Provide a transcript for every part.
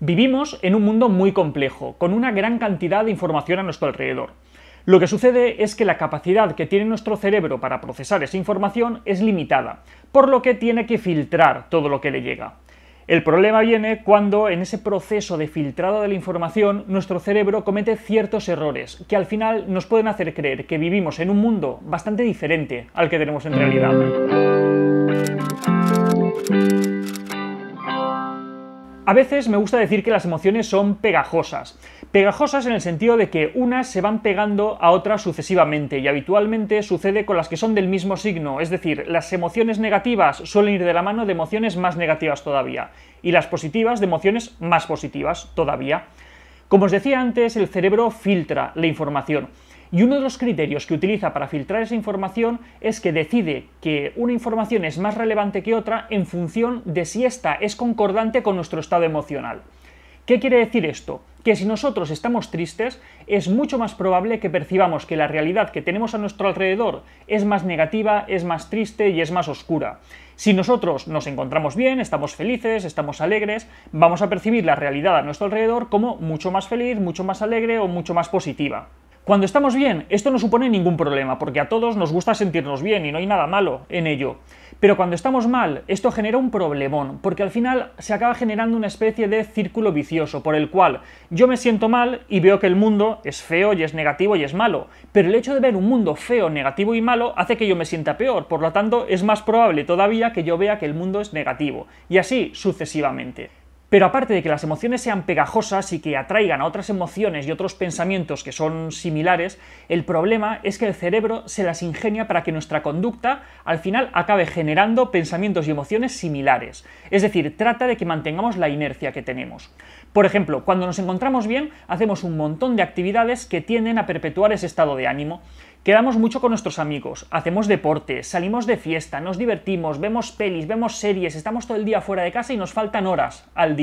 Vivimos en un mundo muy complejo, con una gran cantidad de información a nuestro alrededor. Lo que sucede es que la capacidad que tiene nuestro cerebro para procesar esa información es limitada, por lo que tiene que filtrar todo lo que le llega. El problema viene cuando en ese proceso de filtrado de la información nuestro cerebro comete ciertos errores que al final nos pueden hacer creer que vivimos en un mundo bastante diferente al que tenemos en realidad. A veces me gusta decir que las emociones son pegajosas. Pegajosas en el sentido de que unas se van pegando a otras sucesivamente y habitualmente sucede con las que son del mismo signo, es decir, las emociones negativas suelen ir de la mano de emociones más negativas todavía y las positivas de emociones más positivas todavía. Como os decía antes, el cerebro filtra la información. Y uno de los criterios que utiliza para filtrar esa información es que decide que una información es más relevante que otra en función de si ésta es concordante con nuestro estado emocional. ¿Qué quiere decir esto? Que si nosotros estamos tristes, es mucho más probable que percibamos que la realidad que tenemos a nuestro alrededor es más negativa, es más triste y es más oscura. Si nosotros nos encontramos bien, estamos felices, estamos alegres, vamos a percibir la realidad a nuestro alrededor como mucho más feliz, mucho más alegre o mucho más positiva. Cuando estamos bien, esto no supone ningún problema, porque a todos nos gusta sentirnos bien y no hay nada malo en ello. Pero cuando estamos mal, esto genera un problemón, porque al final se acaba generando una especie de círculo vicioso, por el cual yo me siento mal y veo que el mundo es feo y es negativo y es malo. Pero el hecho de ver un mundo feo, negativo y malo hace que yo me sienta peor, por lo tanto es más probable todavía que yo vea que el mundo es negativo. Y así sucesivamente. Pero aparte de que las emociones sean pegajosas y que atraigan a otras emociones y otros pensamientos que son similares, el problema es que el cerebro se las ingenia para que nuestra conducta al final acabe generando pensamientos y emociones similares. Es decir, trata de que mantengamos la inercia que tenemos. Por ejemplo, cuando nos encontramos bien, hacemos un montón de actividades que tienden a perpetuar ese estado de ánimo. Quedamos mucho con nuestros amigos, hacemos deporte, salimos de fiesta, nos divertimos, vemos pelis, vemos series, estamos todo el día fuera de casa y nos faltan horas al día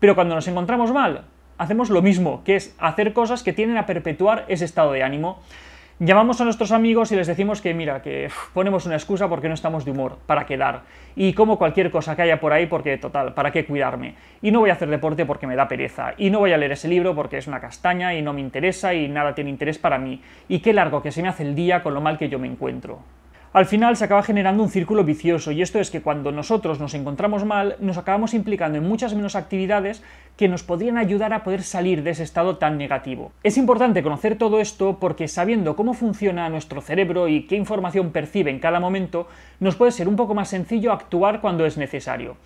pero cuando nos encontramos mal, hacemos lo mismo, que es hacer cosas que tienden a perpetuar ese estado de ánimo. Llamamos a nuestros amigos y les decimos que, mira, que ponemos una excusa porque no estamos de humor, para quedar. Y como cualquier cosa que haya por ahí porque, total, ¿para qué cuidarme? Y no voy a hacer deporte porque me da pereza. Y no voy a leer ese libro porque es una castaña y no me interesa y nada tiene interés para mí. Y qué largo que se me hace el día con lo mal que yo me encuentro al final se acaba generando un círculo vicioso y esto es que cuando nosotros nos encontramos mal nos acabamos implicando en muchas menos actividades que nos podrían ayudar a poder salir de ese estado tan negativo. Es importante conocer todo esto porque sabiendo cómo funciona nuestro cerebro y qué información percibe en cada momento, nos puede ser un poco más sencillo actuar cuando es necesario.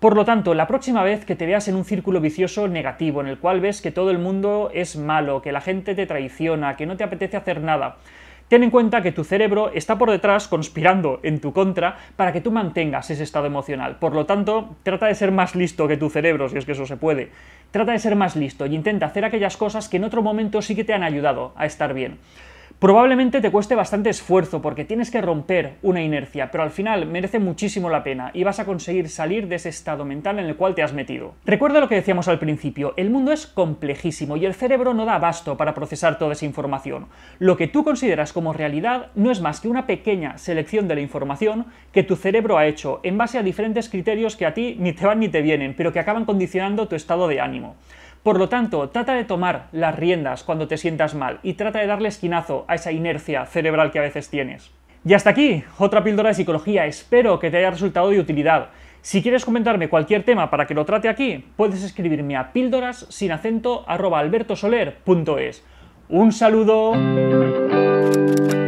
Por lo tanto, la próxima vez que te veas en un círculo vicioso negativo, en el cual ves que todo el mundo es malo, que la gente te traiciona, que no te apetece hacer nada, Ten en cuenta que tu cerebro está por detrás conspirando en tu contra para que tú mantengas ese estado emocional. Por lo tanto, trata de ser más listo que tu cerebro, si es que eso se puede. Trata de ser más listo y intenta hacer aquellas cosas que en otro momento sí que te han ayudado a estar bien. Probablemente te cueste bastante esfuerzo porque tienes que romper una inercia, pero al final merece muchísimo la pena y vas a conseguir salir de ese estado mental en el cual te has metido. Recuerda lo que decíamos al principio, el mundo es complejísimo y el cerebro no da abasto para procesar toda esa información. Lo que tú consideras como realidad no es más que una pequeña selección de la información que tu cerebro ha hecho en base a diferentes criterios que a ti ni te van ni te vienen, pero que acaban condicionando tu estado de ánimo. Por lo tanto, trata de tomar las riendas cuando te sientas mal y trata de darle esquinazo a esa inercia cerebral que a veces tienes. Y hasta aquí, otra píldora de psicología. Espero que te haya resultado de utilidad. Si quieres comentarme cualquier tema para que lo trate aquí, puedes escribirme a píldoras sin acento Un saludo.